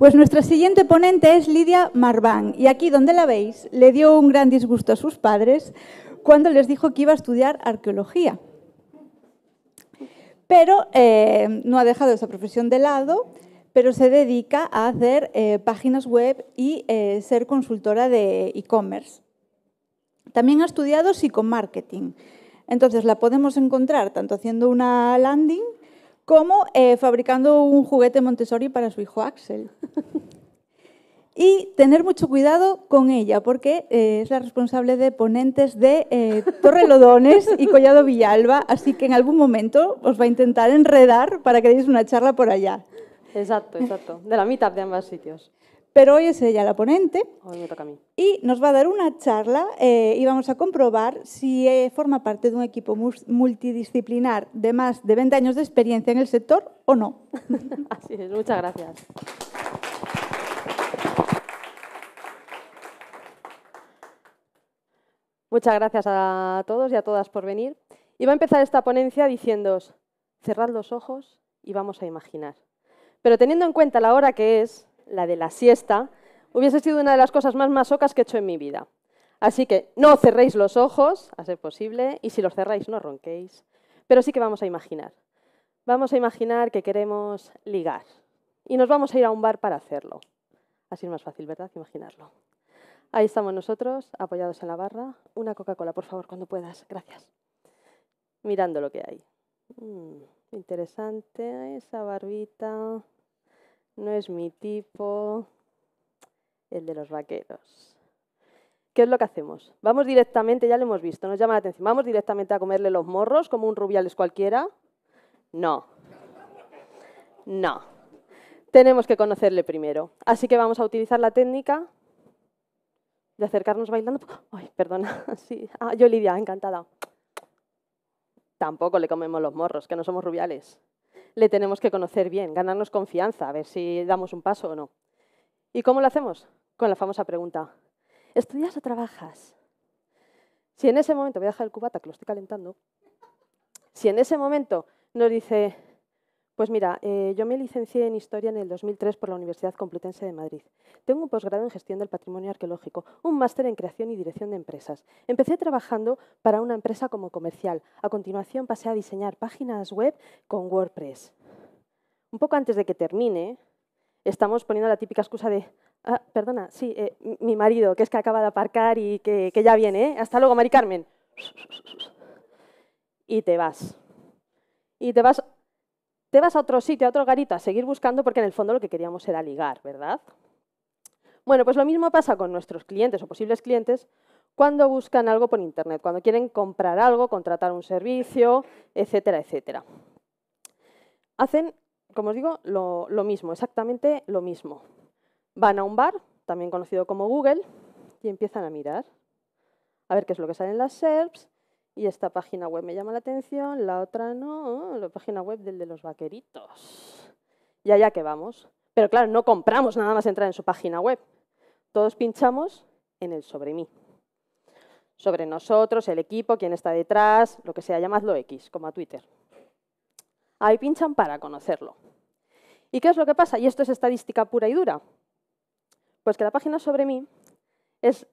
Pues nuestra siguiente ponente es Lidia Marván y aquí donde la veis le dio un gran disgusto a sus padres cuando les dijo que iba a estudiar arqueología. Pero eh, no ha dejado esa profesión de lado, pero se dedica a hacer eh, páginas web y eh, ser consultora de e-commerce. También ha estudiado psicomarketing. Entonces la podemos encontrar tanto haciendo una landing como eh, fabricando un juguete Montessori para su hijo Axel. y tener mucho cuidado con ella, porque eh, es la responsable de ponentes de eh, Torrelodones y Collado Villalba, así que en algún momento os va a intentar enredar para que deis una charla por allá. Exacto, exacto, de la mitad de ambos sitios pero hoy es ella la ponente. Y nos va a dar una charla eh, y vamos a comprobar si eh, forma parte de un equipo multidisciplinar de más de 20 años de experiencia en el sector o no. Así es, muchas gracias. Muchas gracias a todos y a todas por venir. Y va a empezar esta ponencia diciéndoos, cerrad los ojos y vamos a imaginar. Pero teniendo en cuenta la hora que es, la de la siesta, hubiese sido una de las cosas más masocas que he hecho en mi vida. Así que no cerréis los ojos, a ser posible, y si los cerráis no ronquéis, pero sí que vamos a imaginar. Vamos a imaginar que queremos ligar y nos vamos a ir a un bar para hacerlo. Así es más fácil, ¿verdad? Imaginarlo. Ahí estamos nosotros, apoyados en la barra. Una Coca-Cola, por favor, cuando puedas. Gracias. Mirando lo que hay. Mm, interesante, esa barbita. No es mi tipo, el de los vaqueros. ¿Qué es lo que hacemos? Vamos directamente, ya lo hemos visto, nos llama la atención, ¿vamos directamente a comerle los morros como un rubiales cualquiera? No. No. Tenemos que conocerle primero. Así que vamos a utilizar la técnica de acercarnos bailando. Ay, perdona, sí. Ah, yo Lidia, encantada. Tampoco le comemos los morros, que no somos rubiales le tenemos que conocer bien, ganarnos confianza, a ver si damos un paso o no. ¿Y cómo lo hacemos? Con la famosa pregunta, ¿estudias o trabajas? Si en ese momento, voy a dejar el cubata que lo estoy calentando, si en ese momento nos dice, pues mira, eh, yo me licencié en Historia en el 2003 por la Universidad Complutense de Madrid. Tengo un posgrado en Gestión del Patrimonio Arqueológico, un máster en Creación y Dirección de Empresas. Empecé trabajando para una empresa como comercial. A continuación pasé a diseñar páginas web con WordPress. Un poco antes de que termine, estamos poniendo la típica excusa de ah, perdona, sí, eh, mi marido, que es que acaba de aparcar y que, ya viene. ¿eh? Hasta luego, Mari Carmen. Y te vas. Y te vas te vas a otro sitio, a otro garita a seguir buscando porque en el fondo lo que queríamos era ligar, ¿verdad? Bueno, pues lo mismo pasa con nuestros clientes o posibles clientes cuando buscan algo por Internet, cuando quieren comprar algo, contratar un servicio, etcétera, etcétera. Hacen, como os digo, lo, lo mismo, exactamente lo mismo. Van a un bar, también conocido como Google, y empiezan a mirar, a ver qué es lo que sale en las SERPs, y esta página web me llama la atención, la otra no, la página web del de los vaqueritos. Y allá que vamos. Pero claro, no compramos nada más entrar en su página web. Todos pinchamos en el sobre mí. Sobre nosotros, el equipo, quién está detrás, lo que sea, llamadlo X, como a Twitter. Ahí pinchan para conocerlo. ¿Y qué es lo que pasa? Y esto es estadística pura y dura. Pues que la página sobre mí es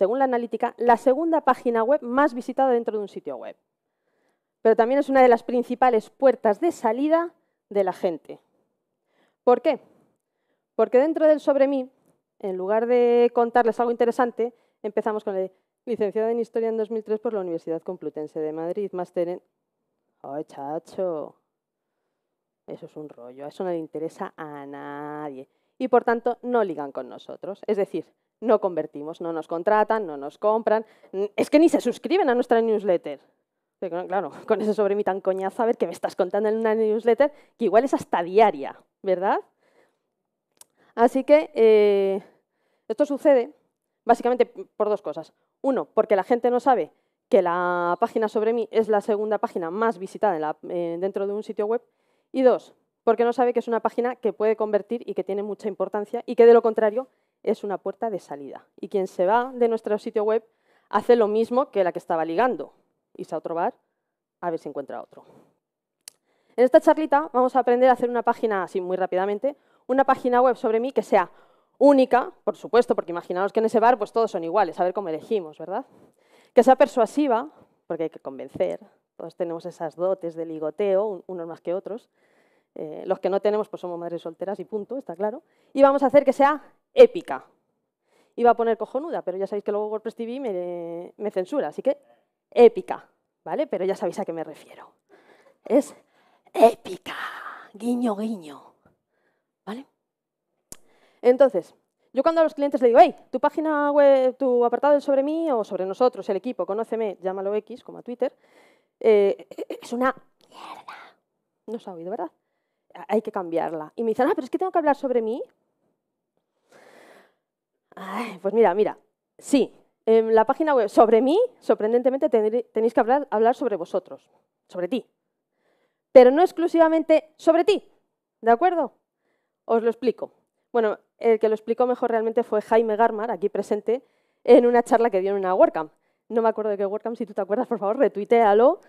según la analítica, la segunda página web más visitada dentro de un sitio web. Pero también es una de las principales puertas de salida de la gente. ¿Por qué? Porque dentro del sobre mí, en lugar de contarles algo interesante, empezamos con el licenciado en Historia en 2003 por la Universidad Complutense de Madrid, máster en... ¡Ay, chacho! Eso es un rollo, eso no le interesa a nadie. Y por tanto, no ligan con nosotros. Es decir, no convertimos, no nos contratan, no nos compran, es que ni se suscriben a nuestra newsletter. claro, con ese sobre mí tan coñazo, a ver que me estás contando en una newsletter que igual es hasta diaria, ¿verdad? Así que eh, esto sucede básicamente por dos cosas. Uno, porque la gente no sabe que la página sobre mí es la segunda página más visitada eh, dentro de un sitio web. Y dos, porque no sabe que es una página que puede convertir y que tiene mucha importancia y que de lo contrario es una puerta de salida. Y quien se va de nuestro sitio web hace lo mismo que la que estaba ligando. Irse a otro bar a ver si encuentra otro. En esta charlita vamos a aprender a hacer una página, así muy rápidamente, una página web sobre mí que sea única, por supuesto, porque imaginaos que en ese bar pues todos son iguales, a ver cómo elegimos, ¿verdad? Que sea persuasiva, porque hay que convencer, todos tenemos esas dotes de ligoteo, unos más que otros. Eh, los que no tenemos pues somos madres solteras y punto, está claro. Y vamos a hacer que sea épica. Iba a poner cojonuda, pero ya sabéis que luego WordPress TV me, me censura, así que épica, ¿vale? Pero ya sabéis a qué me refiero. Es épica, guiño, guiño, ¿vale? Entonces, yo cuando a los clientes le digo, hey, tu página web, tu apartado es sobre mí o sobre nosotros, el equipo, conóceme, llámalo X, como a Twitter, eh, es una mierda. No se ha oído, ¿verdad? Hay que cambiarla. Y me dicen, ah, pero es que tengo que hablar sobre mí pues mira, mira, sí, en em, la página web sobre mí, sorprendentemente tenéis que hablar, sobre vosotros, sobre ti, pero no exclusivamente sobre ti, ¿de acuerdo? Os lo explico. Bueno, el que lo explicó mejor realmente fue Jaime Garmar, aquí presente, en una charla que dio en una WordCamp. No me acuerdo de qué WordCamp, si tú te acuerdas, por favor, retuitealo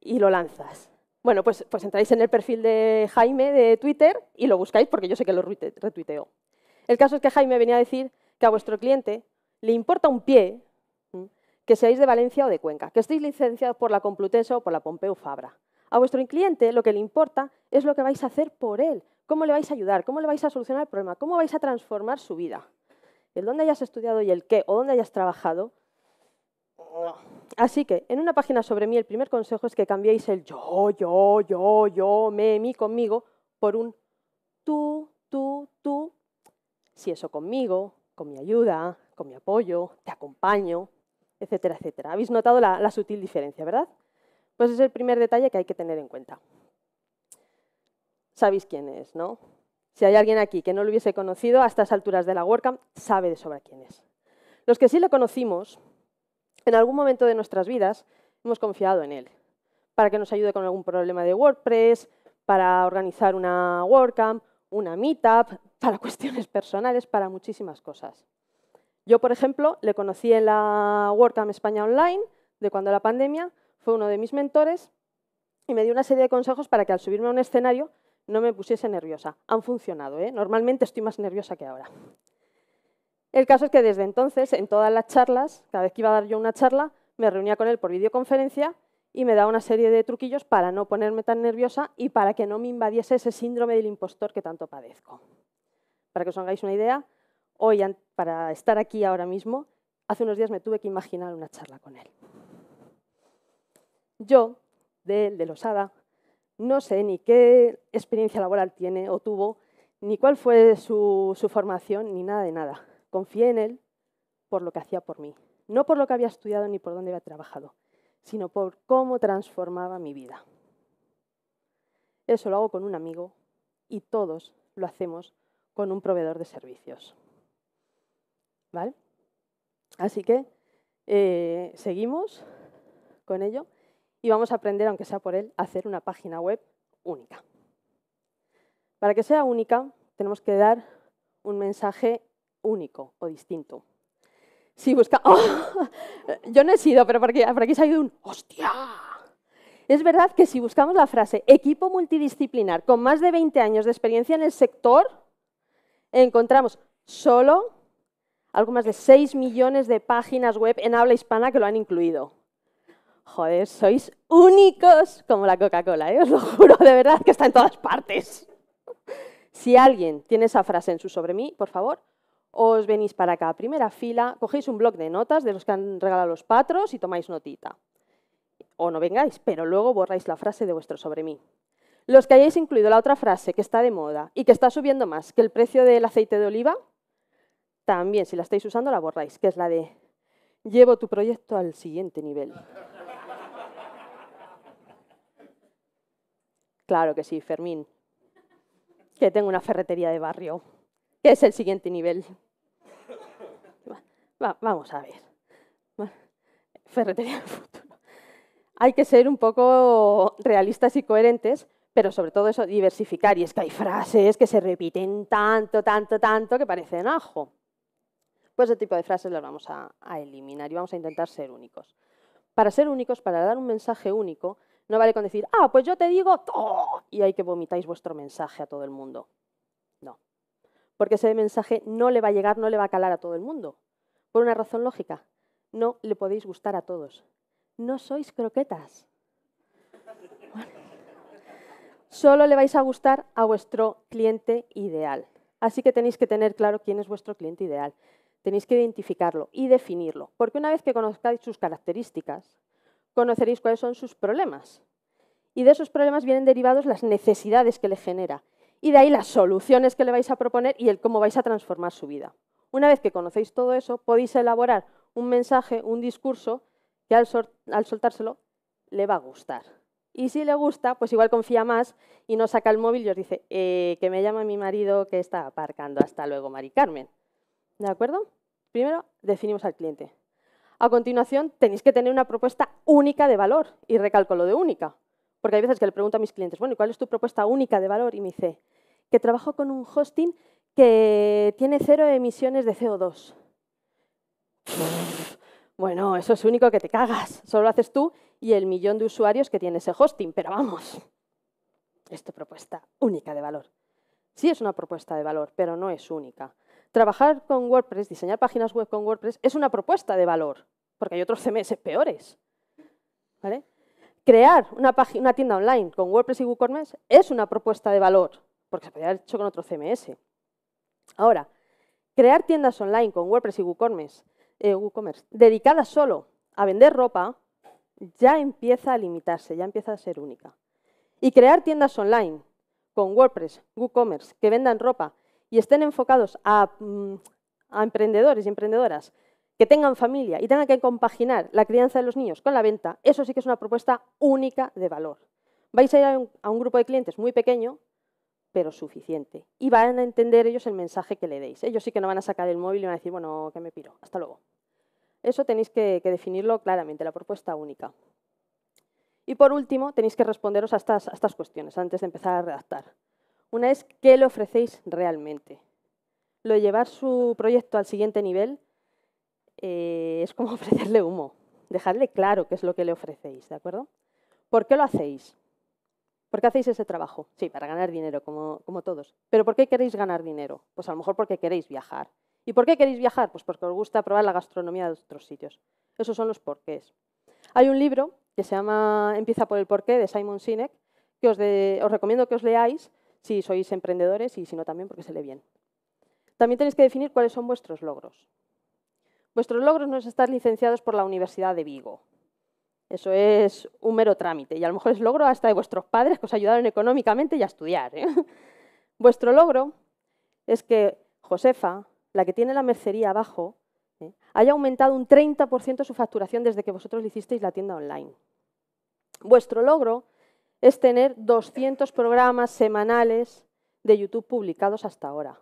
y, lo lanzas. Bueno, pues, pues entráis en el perfil de Jaime de Twitter y lo buscáis porque yo sé que lo retuiteo. El caso es que Jaime venía a decir que a vuestro cliente le importa un pie que seáis de Valencia o de Cuenca, que estéis licenciados por la Complutense o por la Pompeu Fabra. A vuestro cliente lo que le importa es lo que vais a hacer por él, cómo le vais a ayudar, cómo le vais a solucionar el problema, cómo vais a transformar su vida. El dónde hayas estudiado y el qué o dónde hayas trabajado. Así que, en una página sobre mí, el primer consejo es que cambiéis el yo, yo, yo, yo, me, mí, conmigo, por un tú, tú, tú, si eso conmigo, con mi ayuda, con mi apoyo, te acompaño, etcétera, etcétera. Habéis notado la, sutil diferencia, ¿verdad? Pues es el primer detalle que hay que tener en cuenta. Sabéis quién es, ¿no? Si hay alguien aquí que no lo hubiese conocido a estas alturas de la WordCamp, sabe de sobra quién es. Los que sí lo conocimos, en algún momento de nuestras vidas hemos confiado en él, para que nos ayude con algún problema de WordPress, para organizar una WordCamp, una Meetup, para cuestiones personales, para muchísimas cosas. Yo, por ejemplo, le conocí en la WordCamp España Online, de cuando la pandemia, fue uno de mis mentores y me dio una serie de consejos para que al subirme a un escenario no me pusiese nerviosa. Han funcionado, ¿eh? normalmente estoy más nerviosa que ahora. El caso es que desde entonces, en todas las charlas, cada vez que iba a dar yo una charla, me reunía con él por videoconferencia y me daba una serie de truquillos para no ponerme tan nerviosa y para que no me invadiese ese síndrome del impostor que tanto padezco. Para que os hagáis una idea, hoy, para estar aquí ahora mismo, hace unos días me tuve que imaginar una charla con él. Yo, de, de Losada, no sé ni qué experiencia laboral tiene o tuvo, ni cuál fue su, su, formación, ni nada de nada. Confié en él por lo que hacía por mí, no por lo que había estudiado ni por dónde había trabajado, sino por cómo transformaba mi vida. Eso lo hago con un amigo y todos lo hacemos con un proveedor de servicios. ¿Vale? Así que eh, seguimos con ello y vamos a aprender, aunque sea por él, a hacer una página web única. Para que sea única, tenemos que dar un mensaje único o distinto. Si busca... ¡Oh! Yo no he sido, pero por aquí, por aquí se ha ido un... ¡Hostia! Es verdad que si buscamos la frase equipo multidisciplinar con más de 20 años de experiencia en el sector, encontramos solo algo más de 6 millones de páginas web en habla hispana que lo han incluido. Joder, sois únicos como la Coca-Cola, ¿eh? os lo juro, de verdad que está en todas partes. Si alguien tiene esa frase en su sobre mí, por favor, os venís para acá, primera fila, cogéis un bloc de notas de los que han regalado los patros y tomáis notita. O no vengáis, pero luego borráis la frase de vuestro sobre mí. Los que hayáis incluido la otra frase que está de moda y que está subiendo más que el precio del aceite de oliva, también si la estáis usando la borráis, que es la de llevo tu proyecto al siguiente nivel. Claro que sí, Fermín, que tengo una ferretería de barrio, que es el siguiente nivel. vamos a ver. Ferretería del futuro. Hay que ser un poco realistas y coherentes pero sobre todo eso, diversificar. Y es que hay frases que se repiten tanto, tanto, tanto que parecen ajo. Pues ese tipo de frases las vamos a, eliminar y vamos a intentar ser únicos. Para ser únicos, para dar un mensaje único, no vale con decir, ah, pues yo te digo y hay que vomitáis vuestro mensaje a todo el mundo. No. Porque ese mensaje no le va a llegar, no le va a calar a todo el mundo. Por una razón lógica. No le podéis gustar a todos. No sois croquetas solo le vais a gustar a vuestro cliente ideal. Así que tenéis que tener claro quién es vuestro cliente ideal. Tenéis que identificarlo y definirlo, porque una vez que conozcáis sus características, conoceréis cuáles son sus problemas. Y de esos problemas vienen derivados las necesidades que le genera. Y de ahí las soluciones que le vais a proponer y el cómo vais a transformar su vida. Una vez que conocéis todo eso, podéis elaborar un mensaje, un discurso, que al soltárselo le va a gustar. Y si le gusta, pues igual confía más y no saca el móvil y os dice, eh, que me llama mi marido que está aparcando. Hasta luego, Mari Carmen. ¿De acuerdo? Primero, definimos al cliente. A continuación, tenéis que tener una propuesta única de valor. Y recalco lo de única. Porque hay veces que le pregunto a mis clientes, bueno, ¿y cuál es tu propuesta única de valor? Y me dice, que trabajo con un hosting que tiene cero emisiones de CO2. Bueno, eso es único que te cagas, solo lo haces tú y el millón de usuarios que tiene ese hosting, pero vamos, es tu propuesta única de valor. Sí es una propuesta de valor, pero no es única. Trabajar con WordPress, diseñar páginas web con WordPress, es una propuesta de valor, porque hay otros CMS peores. Crear una, una tienda online con WordPress y WooCommerce es una propuesta de valor, porque se podría haber hecho con otro CMS. Ahora, crear tiendas online con WordPress y WooCommerce eh, WooCommerce, dedicada solo a vender ropa, ya empieza a limitarse, ya empieza a ser única. Y crear tiendas online con WordPress, WooCommerce, que vendan ropa y estén enfocados mm, a, emprendedores y emprendedoras que tengan familia y tengan que compaginar la crianza de los niños con la venta, eso sí que es una propuesta única de valor. Vais a ir a un grupo de clientes muy pequeño pero suficiente. Y van a entender ellos el mensaje que le deis. Ellos sí que no van a sacar el móvil y van a decir, bueno, que me piro, hasta luego. Eso tenéis que, definirlo claramente, la propuesta única. Y por último, tenéis que responderos a estas, cuestiones antes de empezar a redactar. Una es, ¿qué le ofrecéis realmente? Lo de llevar su proyecto al siguiente nivel eh, es como ofrecerle humo. Dejarle claro qué es lo que le ofrecéis, ¿de acuerdo? ¿Por qué lo hacéis? ¿Por qué hacéis ese trabajo? Sí, para ganar dinero, como, como, todos. ¿Pero por qué queréis ganar dinero? Pues a lo mejor porque queréis viajar. ¿Y por qué queréis viajar? Pues porque os gusta probar la gastronomía de otros sitios. Esos son los porqués. Hay un libro que se llama Empieza por el porqué, de Simon Sinek, que os, os recomiendo que os leáis si sois emprendedores y si no también porque se lee bien. También tenéis que definir cuáles son vuestros logros. Vuestros logros no es estar licenciados por la Universidad de Vigo, eso es un mero trámite y a lo mejor es logro hasta de vuestros padres que os ayudaron económicamente y a estudiar. ¿eh? Vuestro logro es que Josefa, la que tiene la mercería abajo, ¿eh? haya aumentado un 30% su facturación desde que vosotros le hicisteis la tienda online. Vuestro logro es tener 200 programas semanales de YouTube publicados hasta ahora.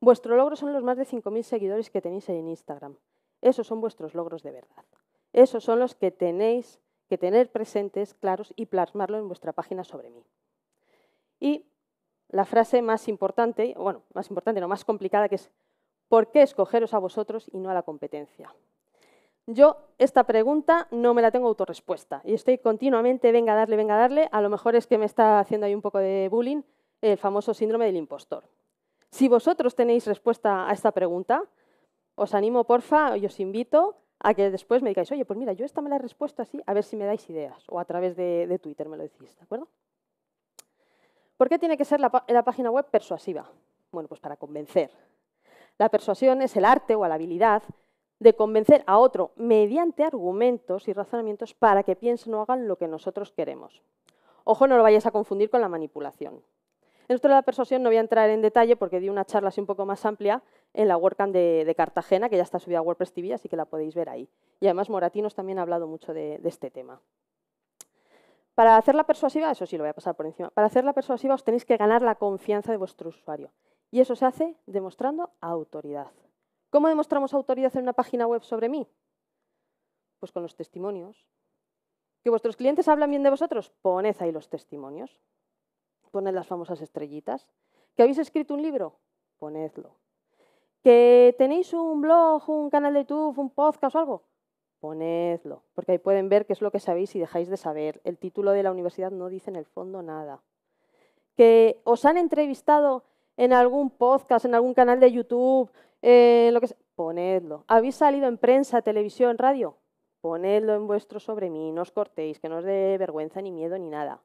Vuestro logro son los más de 5.000 seguidores que tenéis en Instagram. Esos son vuestros logros de verdad. Esos son los que tenéis que tener presentes, claros y plasmarlo en vuestra página sobre mí. Y la frase más importante, bueno, más importante, no más complicada, que es ¿por qué escogeros a vosotros y no a la competencia? Yo esta pregunta no me la tengo autorrespuesta y estoy continuamente, venga a darle, venga a darle, a lo mejor es que me está haciendo ahí un poco de bullying el famoso síndrome del impostor. Si vosotros tenéis respuesta a esta pregunta, os animo, porfa, y os invito a que después me digáis, oye, pues mira, yo esta me la he respuesto así, a ver si me dais ideas, o a través de, Twitter me lo decís, ¿de acuerdo? ¿Por qué tiene que ser la, la página web persuasiva? Bueno, pues para convencer. La persuasión es el arte o la habilidad de convencer a otro mediante argumentos y razonamientos para que piensen o hagan lo que nosotros queremos. Ojo, no lo vayas a confundir con la manipulación. En esto de la persuasión no voy a entrar en detalle porque di una charla así un poco más amplia en la WordCamp de, Cartagena, que ya está subida a WordPress TV, así que la podéis ver ahí. Y además Moratinos también ha hablado mucho de, este tema. Para hacer la persuasiva, eso sí lo voy a pasar por encima, para hacer la persuasiva os tenéis que ganar la confianza de vuestro usuario. Y eso se hace demostrando autoridad. ¿Cómo demostramos autoridad en una página web sobre mí? Pues con los testimonios. ¿Que vuestros clientes hablan bien de vosotros? Poned ahí los testimonios poned las famosas estrellitas. ¿Que habéis escrito un libro? Ponedlo. ¿Que tenéis un blog, un canal de YouTube, un podcast o algo? Ponedlo, porque ahí pueden ver qué es lo que sabéis y dejáis de saber. El título de la universidad no dice en el fondo nada. ¿Que os han entrevistado en algún podcast, en algún canal de YouTube, eh, lo que sea? Ponedlo. ¿Habéis salido en prensa, televisión, radio? Ponedlo en vuestro sobre mí, no os cortéis, que no os dé vergüenza ni miedo ni nada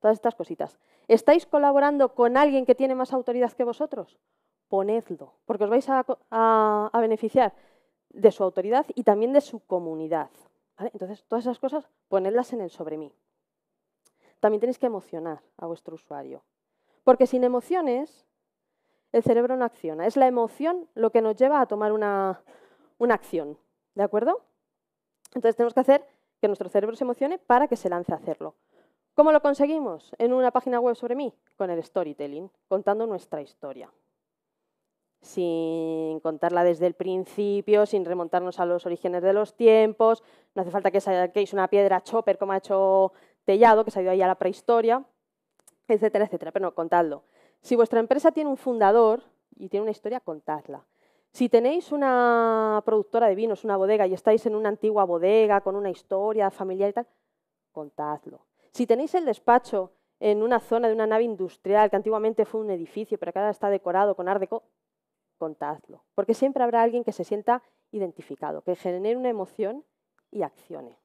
todas estas cositas. ¿Estáis colaborando con alguien que tiene más autoridad que vosotros? Ponedlo, porque os vais a, beneficiar de su autoridad y también de su comunidad. Entonces, todas esas cosas, ponedlas en el sobre mí. También tenéis que emocionar a vuestro usuario, porque sin emociones el cerebro no acciona. Es la emoción lo que nos lleva a tomar una, una acción, ¿de acuerdo? Entonces tenemos que hacer que nuestro cerebro se emocione para que se lance a hacerlo. ¿Cómo lo conseguimos? En una página web sobre mí, con el storytelling, contando nuestra historia. Sin contarla desde el principio, sin remontarnos a los orígenes de los tiempos, no hace falta que saquéis una piedra chopper como ha hecho Tellado, que se ha ido ahí a la prehistoria, etcétera, etcétera. Pero no, contadlo. Si vuestra empresa tiene un fundador y tiene una historia, contadla. Si tenéis una productora de vinos, una bodega, y estáis en una antigua bodega con una historia familiar y tal, contadlo. Si tenéis el despacho en una zona de una nave industrial que antiguamente fue un edificio, pero que ahora está decorado con ardeco, contadlo, porque siempre habrá alguien que se sienta identificado, que genere una emoción y accione.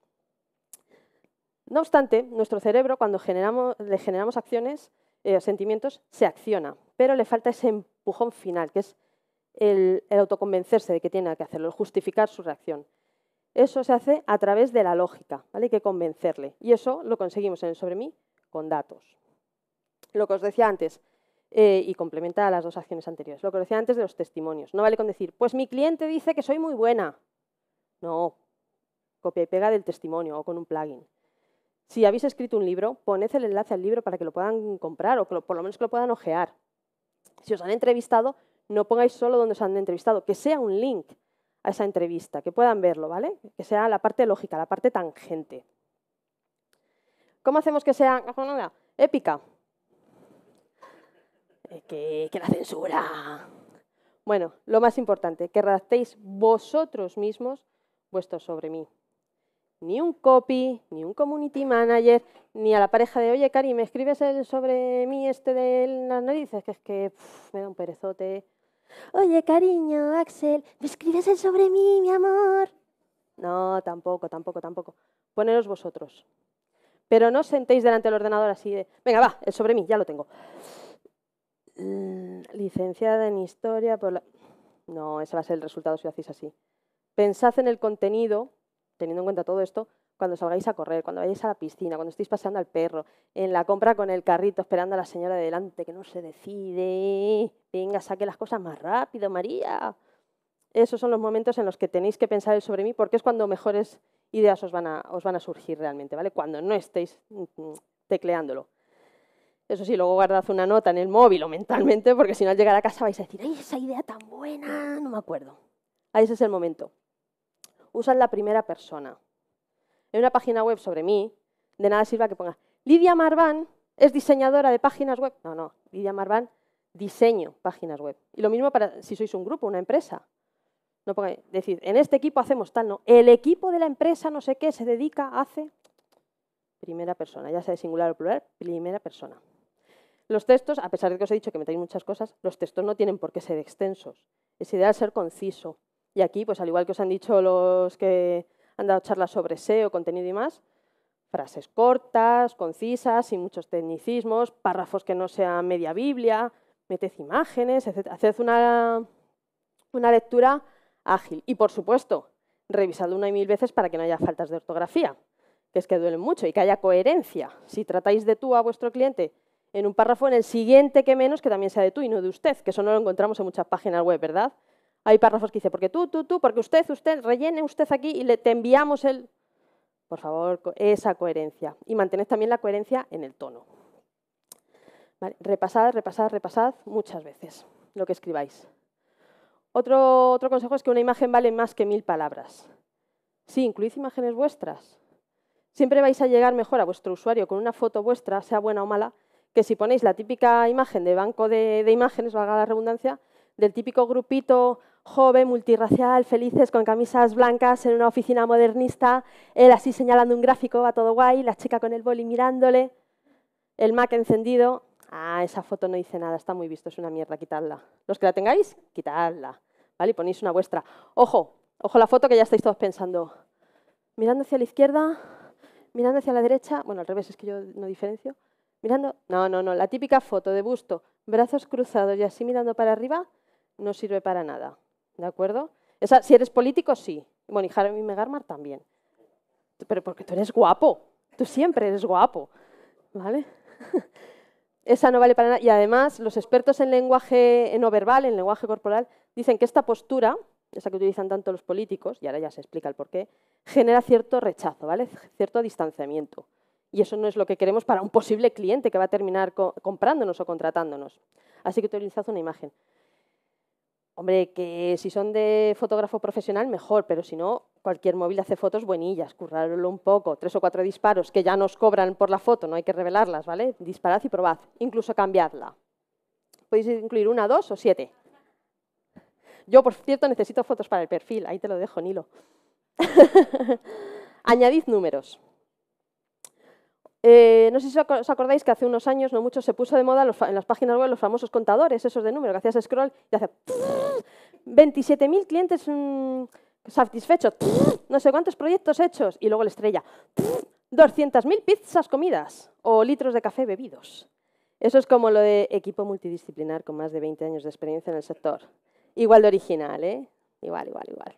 No obstante, nuestro cerebro, cuando generamos, le generamos acciones, eh, sentimientos, se acciona, pero le falta ese empujón final, que es el, el autoconvencerse de que tiene que hacerlo, el justificar su reacción. Eso se hace a través de la lógica, ¿vale? Hay que convencerle. Y eso lo conseguimos en sobre mí con datos. Lo que os decía antes, eh, y complementa a las dos acciones anteriores, lo que os decía antes de los testimonios. No vale con decir, pues mi cliente dice que soy muy buena. No, copia y pega del testimonio o con un plugin. Si habéis escrito un libro, poned el enlace al libro para que lo puedan comprar o por lo menos que lo puedan ojear. Si os han entrevistado, no pongáis solo donde os han entrevistado, que sea un link a esa entrevista, que puedan verlo, ¿vale? Que sea la parte lógica, la parte tangente. ¿Cómo hacemos que sea ah, épica? Eh, que, la censura. Bueno, lo más importante, que redactéis vosotros mismos vuestro sobre mí. Ni un copy, ni un community manager, ni a la pareja de, oye, Cari, ¿me escribes el sobre mí este de las narices? Que es que me da un perezote Oye, cariño, Axel, ¿me escribes el sobre mí, mi amor? No, tampoco, tampoco, tampoco. Poneros vosotros. Pero no os sentéis delante del ordenador así de, venga, va, el sobre mí, ya lo tengo. Mm, licenciada en historia por la... No, ese va a ser el resultado si lo hacéis así. Pensad en el contenido, teniendo en cuenta todo esto, cuando salgáis a correr, cuando vayáis a la piscina, cuando estéis paseando al perro, en la compra con el carrito esperando a la señora de delante que no se decide, venga, saque las cosas más rápido, María. Esos son los momentos en los que tenéis que pensar sobre mí porque es cuando mejores ideas os van a, os van a surgir realmente, ¿vale? Cuando no estéis mm, mm, tecleándolo. Eso sí, luego guardad una nota en el móvil o mentalmente porque si no al llegar a casa vais a decir, ¡ay, esa idea tan buena! No me acuerdo. Ahí ese es el momento. Usad la primera persona en una página web sobre mí, de nada sirva que ponga Lidia Marván es diseñadora de páginas web. No, no, Lidia Marván diseño páginas web. Y lo mismo para si sois un grupo, una empresa. No decir, en este equipo hacemos tal, no. El equipo de la empresa no sé qué se dedica, hace primera persona, ya sea de singular o plural, primera persona. Los textos, a pesar de que os he dicho que metáis muchas cosas, los textos no tienen por qué ser extensos. Es ideal ser conciso. Y aquí, pues al igual que os han dicho los que han dado charlas sobre SEO, contenido y más. Frases cortas, concisas, y muchos tecnicismos, párrafos que no sean media Biblia, meted imágenes, etc. Haced una, lectura ágil. Y por supuesto, revisado una y mil veces para que no haya faltas de ortografía, que es que duelen mucho, y que haya coherencia. Si tratáis de tú a vuestro cliente en un párrafo, en el siguiente que menos, que también sea de tú y no de usted, que eso no lo encontramos en muchas páginas web, ¿verdad? Hay párrafos que dice, porque tú, tú, tú, porque usted, usted, rellene usted aquí y le, te enviamos el... Por favor, esa coherencia. Y mantened también la coherencia en el tono. Repasad, repasad, repasad muchas veces lo que escribáis. Otro, otro consejo es que una imagen vale más que mil palabras. Sí, incluid imágenes vuestras. Siempre vais a llegar mejor a vuestro usuario con una foto vuestra, sea buena o mala, que si ponéis la típica imagen de banco de imágenes, valga la redundancia, del típico grupito joven, multirracial, felices, con camisas blancas en una oficina modernista, él así señalando un gráfico, va todo guay, la chica con el boli mirándole, el Mac encendido. Ah, esa foto no dice nada, está muy visto, es una mierda, quitadla. Los que la tengáis, quitadla, ¿vale? Y ponéis una vuestra. Ojo, ojo la foto que ya estáis todos pensando. Mirando hacia la izquierda, mirando hacia la derecha, bueno, al revés, es que yo no diferencio. Mirando, no, no, no, la típica foto de busto, brazos cruzados y así mirando para arriba, no sirve para nada. ¿De acuerdo? si eres político, sí. Bueno, y Jeremy Megarmar también. Pero porque tú eres guapo. Tú siempre eres guapo. ¿Vale? Esa no vale para nada. Y además, los expertos en lenguaje no verbal, en lenguaje corporal, dicen que esta postura, esa que utilizan tanto los políticos, y ahora ya se explica el porqué, genera cierto rechazo, ¿vale? Cierto distanciamiento. Y eso no es lo que queremos para un posible cliente que va a terminar comprándonos o contratándonos. Así que utilizas una imagen. Hombre, que si son de fotógrafo profesional, mejor, pero si no, cualquier móvil hace fotos buenillas, currarlo un poco, tres o cuatro disparos que ya nos cobran por la foto, no hay que revelarlas, ¿vale? Disparad y probad, incluso cambiadla. Podéis incluir una, dos o siete. Yo, por cierto, necesito fotos para el perfil, ahí te lo dejo, Nilo. Añadid números. Eh, no sé si os acordáis que hace unos años, no mucho se puso de moda en las páginas web los famosos contadores, esos de números, que hacías scroll y hace 27.000 clientes mm, satisfechos, no sé cuántos proyectos hechos, y luego la estrella, 200.000 pizzas comidas o litros de café bebidos. Eso es como lo de equipo multidisciplinar con más de 20 años de experiencia en el sector. Igual de original, ¿eh? Igual, igual, igual.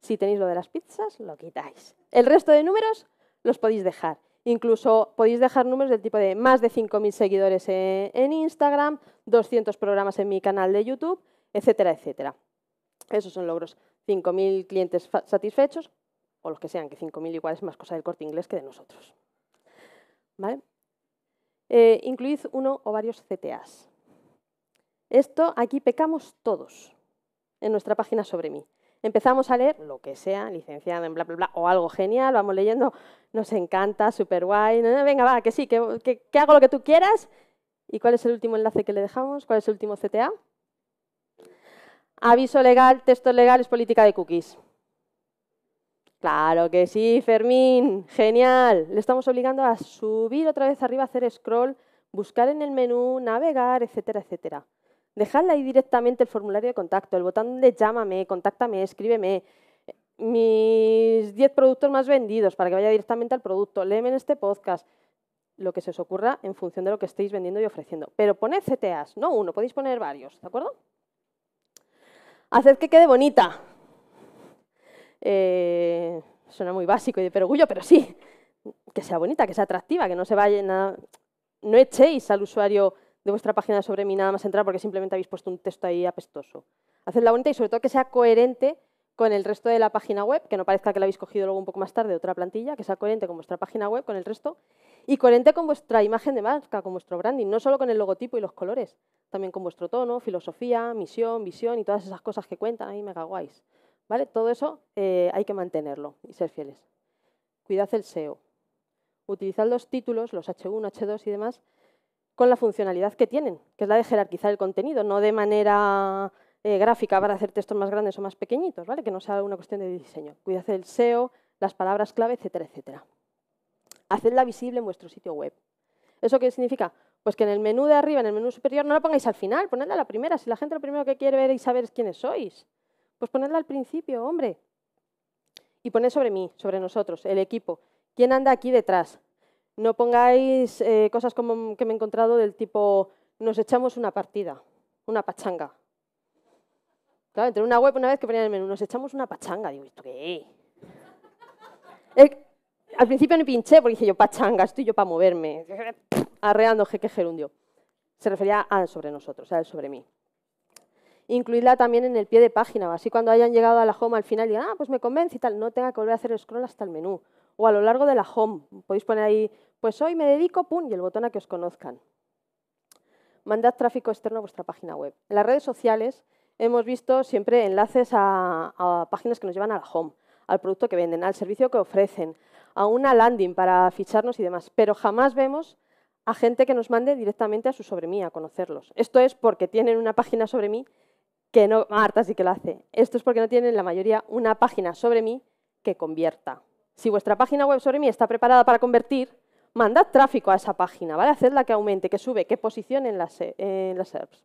Si tenéis lo de las pizzas, lo quitáis. El resto de números los podéis dejar. Incluso podéis dejar números del tipo de más de 5.000 seguidores e, en Instagram, 200 programas en mi canal de YouTube, etcétera, etcétera. Esos son logros. 5.000 clientes satisfechos, o los que sean, que 5.000 igual es más cosa del corte inglés que de nosotros. ¿Vale? Eh, incluid uno o varios CTAs. Esto aquí pecamos todos en nuestra página sobre mí empezamos a leer lo que sea, licenciado en bla, bla, bla, o algo genial, vamos leyendo, nos encanta, súper guay, venga, va, que sí, que, hago lo que tú quieras. ¿Y cuál es el último enlace que le dejamos? ¿Cuál es el último CTA? Aviso legal, texto legal, es política de cookies. Claro que sí, Fermín, genial. Le estamos obligando a subir otra vez arriba, hacer scroll, buscar en el menú, navegar, etcétera, etcétera. Dejadle ahí directamente el formulario de contacto, el botón de llámame, contáctame, escríbeme, mis 10 productos más vendidos para que vaya directamente al producto, léeme en este podcast, lo que se os ocurra en función de lo que estéis vendiendo y ofreciendo. Pero poned CTAs, no uno, podéis poner varios, ¿de acuerdo? Haced que quede bonita. Eh, suena muy básico y de pergullo, pero sí, que sea bonita, que sea atractiva, que no se vaya, nada. no echéis al usuario de vuestra página sobre mí nada más entrar porque simplemente habéis puesto un texto ahí apestoso. Hacedla bonita y sobre todo que sea coherente con el resto de la página web, que no parezca que la habéis cogido luego un poco más tarde otra plantilla, que sea coherente con vuestra página web, con el resto, y coherente con vuestra imagen de marca, con vuestro branding, no solo con el logotipo y los colores, también con vuestro tono, filosofía, misión, visión y todas esas cosas que cuentan, ahí mega guays. ¿Vale? Todo eso eh, hay que mantenerlo y ser fieles. Cuidad el SEO. Utilizad los títulos, los H1, H2 y demás, con la funcionalidad que tienen, que es la de jerarquizar el contenido, no de manera eh, gráfica para hacer textos más grandes o más pequeñitos, ¿vale? que no sea una cuestión de diseño. Cuidad el SEO, las palabras clave, etcétera, etcétera. Hacedla visible en vuestro sitio web. ¿Eso qué significa? Pues que en el menú de arriba, en el menú superior, no la pongáis al final, ponedla a la primera. Si la gente lo primero que quiere ver y saber es quiénes sois, pues ponedla al principio, hombre. Y poned sobre mí, sobre nosotros, el equipo. ¿Quién anda aquí detrás? No pongáis eh, cosas como que me he encontrado del tipo, nos echamos una partida, una pachanga. Claro, en una web una vez que ponían el menú, nos echamos una pachanga. Digo, ¿esto qué? al principio no pinché porque dije yo, pachanga, estoy yo para moverme. Arreando, jeque gerundio. Se refería a sobre nosotros, a sobre mí. Incluidla también en el pie de página, así cuando hayan llegado a la home al final digan, ah, pues me convence y tal, no tenga que volver a hacer scroll hasta el menú o a lo largo de la home. Podéis poner ahí, pues hoy me dedico, pum, y el botón a que os conozcan. Mandad tráfico externo a vuestra página web. En las redes sociales hemos visto siempre enlaces a, páginas que nos llevan a la home, al producto que venden, al servicio que ofrecen, a una landing para ficharnos y demás, pero jamás vemos a gente que nos mande directamente a su sobre mí a conocerlos. Esto es porque tienen una página sobre mí que no, Marta sí que lo hace. Esto es porque no tienen la mayoría una página sobre mí que convierta. Si vuestra página web sobre mí está preparada para convertir, mandad tráfico a esa página, ¿vale? Hacedla que aumente, que sube, que posicione en las, en SERPs.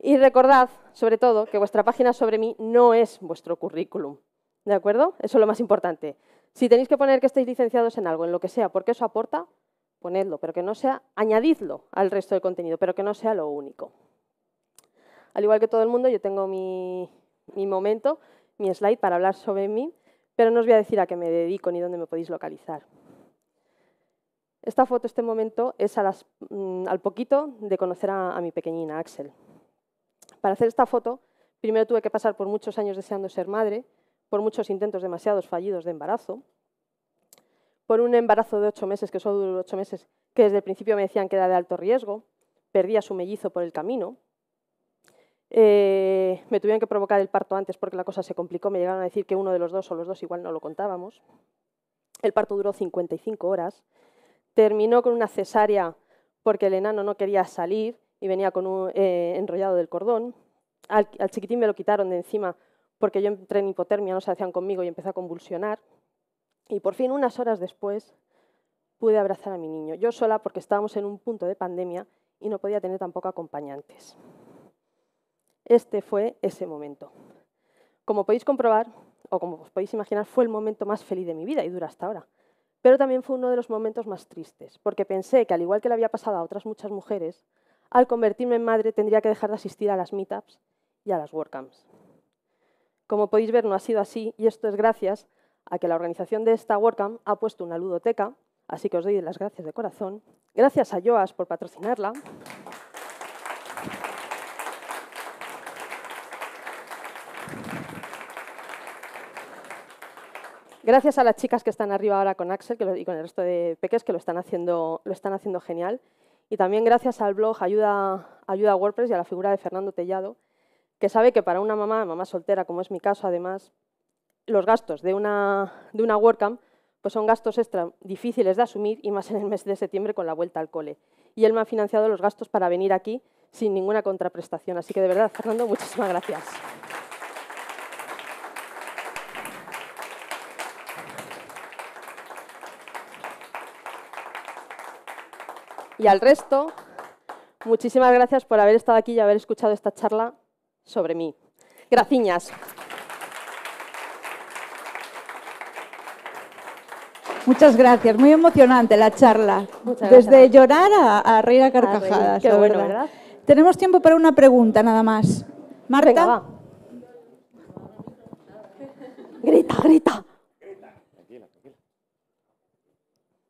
Y recordad, sobre todo, que vuestra página sobre mí no es vuestro currículum, ¿de acuerdo? Eso es lo más importante. Si tenéis que poner que estáis licenciados en algo, en lo que sea, porque eso aporta, ponedlo, pero que no sea, añadidlo al resto del contenido, pero que no sea lo único. Al igual que todo el mundo, yo tengo mi momento, mi slide para hablar sobre mí pero no os voy a decir a qué me dedico ni dónde me podéis localizar. Esta foto, este momento, es mm, al poquito de conocer a, mi pequeñina, Axel. Para hacer esta foto, primero tuve que pasar por muchos años deseando ser madre, por muchos intentos demasiados fallidos de embarazo, por un embarazo de ocho meses, que solo duró ocho meses, que desde el principio me decían que era de alto riesgo, perdía su mellizo por el camino, eh, me tuvieron que provocar el parto antes porque la cosa se complicó, me llegaron a decir que uno de los dos o los dos igual no lo contábamos. El parto duró 55 horas, terminó con una cesárea porque el enano no quería salir y venía con un eh, enrollado del cordón. Al, al, chiquitín me lo quitaron de encima porque yo entré en hipotermia, no se hacían conmigo y empecé a convulsionar. Y por fin, unas horas después, pude abrazar a mi niño, yo sola porque estábamos en un punto de pandemia y no podía tener tampoco acompañantes. Este fue ese momento. Como podéis comprobar, o como os podéis imaginar, fue el momento más feliz de mi vida y dura hasta ahora. Pero también fue uno de los momentos más tristes, porque pensé que al igual que le había pasado a otras muchas mujeres, al convertirme en madre tendría que dejar de asistir a las meetups y a las camps. Como podéis ver, no ha sido así, y esto es gracias a que la organización de esta WordCamp ha puesto una ludoteca, así que os doy las gracias de corazón. Gracias a Joas por patrocinarla. Gracias a las chicas que están arriba ahora con Axel que y con el resto de peques que lo están haciendo, lo están haciendo genial. Y también gracias al blog Ayuda, Ayuda a WordPress y a la figura de Fernando Tellado, que sabe que para una mamá, mamá soltera, como es mi caso además, los gastos de una, de una WordCamp pues son gastos extra difíciles de asumir y más en el mes de septiembre con la vuelta al cole. Y él me ha financiado los gastos para venir aquí sin ninguna contraprestación. Así que de verdad, Fernando, muchísimas gracias. y al resto, muchísimas gracias por haber estado aquí y haber escuchado esta charla sobre mí. Graciñas. Muchas gracias, muy emocionante la charla. Desde llorar a, reír a carcajadas. Tenemos tiempo para una pregunta nada más. Marta. Venga, Grita, grita.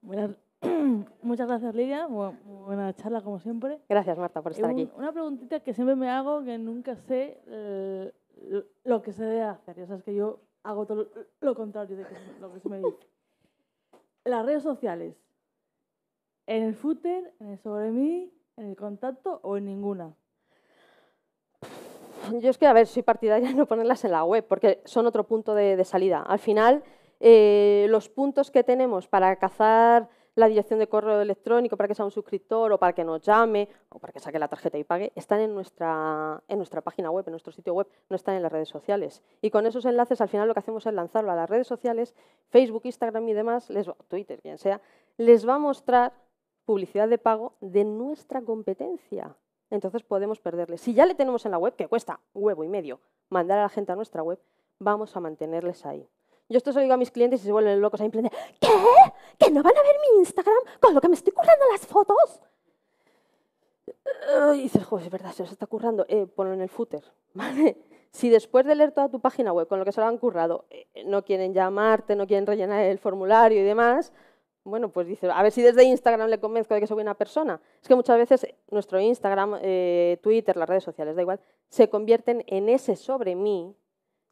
Buenas, Muchas gracias, Lidia. buena charla, como siempre. Gracias, Marta, por estar eh, aquí. Una preguntita que siempre me hago, que nunca sé eh, lo que se debe hacer. Ya sabes que yo hago todo lo contrario de lo que se me dice. Las redes sociales. ¿En el footer, en el sobre mí, en el contacto o en ninguna? Yo es que, a ver, soy partidaria de no ponerlas en la web, porque son otro punto de, salida. Al final, eh, los puntos que tenemos para cazar la dirección de correo electrónico para que sea un suscriptor o para que nos llame o para que saque la tarjeta y pague, están en nuestra, en nuestra página web, en nuestro sitio web, no están en las redes sociales. Y con esos enlaces al final lo que hacemos es lanzarlo a las redes sociales, Facebook, Instagram y demás, Twitter, quien sea, les va a mostrar publicidad de pago de nuestra competencia. Entonces podemos perderle. Si ya le tenemos en la web, que cuesta huevo y medio mandar a la gente a nuestra web, vamos a mantenerles ahí. Yo esto se lo digo a mis clientes y se vuelven locos a en ¿qué? ¿Que no van a ver mi Instagram con lo que me estoy currando las fotos? Y dices, joder, es verdad, se los está currando. Eh, ponlo en el footer, ¿vale? Si después de leer toda tu página web con lo que se lo han currado, eh, no quieren llamarte, no quieren rellenar el formulario y demás, bueno, pues dices, a ver si desde Instagram le convenzco de que soy una persona. Es que muchas veces nuestro Instagram, eh, Twitter, las redes sociales, da igual, se convierten en ese sobre mí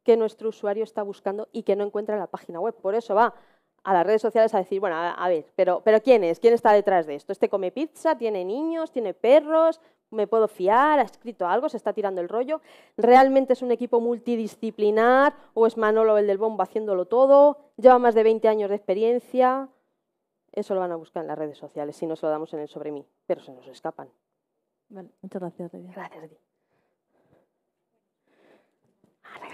que nuestro usuario está buscando y que no encuentra en la página web. Por eso va a las redes sociales a decir, bueno, a, ver, pero, ¿quién es? ¿Quién está detrás de esto? ¿Este come pizza? ¿Tiene niños? ¿Tiene perros? ¿Me puedo fiar? ¿Ha escrito algo? ¿Se está tirando el rollo? ¿Realmente es un equipo multidisciplinar? ¿O es Manolo el del bombo haciéndolo todo? ¿Lleva más de 20 años de experiencia? Eso lo van a buscar en las redes sociales, si no se lo damos en el sobre mí, pero se nos escapan. muchas gracias, Gracias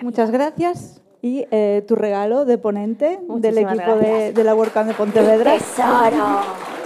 Muchas gracias. Y eh, tu regalo de ponente del equipo de, la WordCamp de Pontevedra. ¡Tesoro!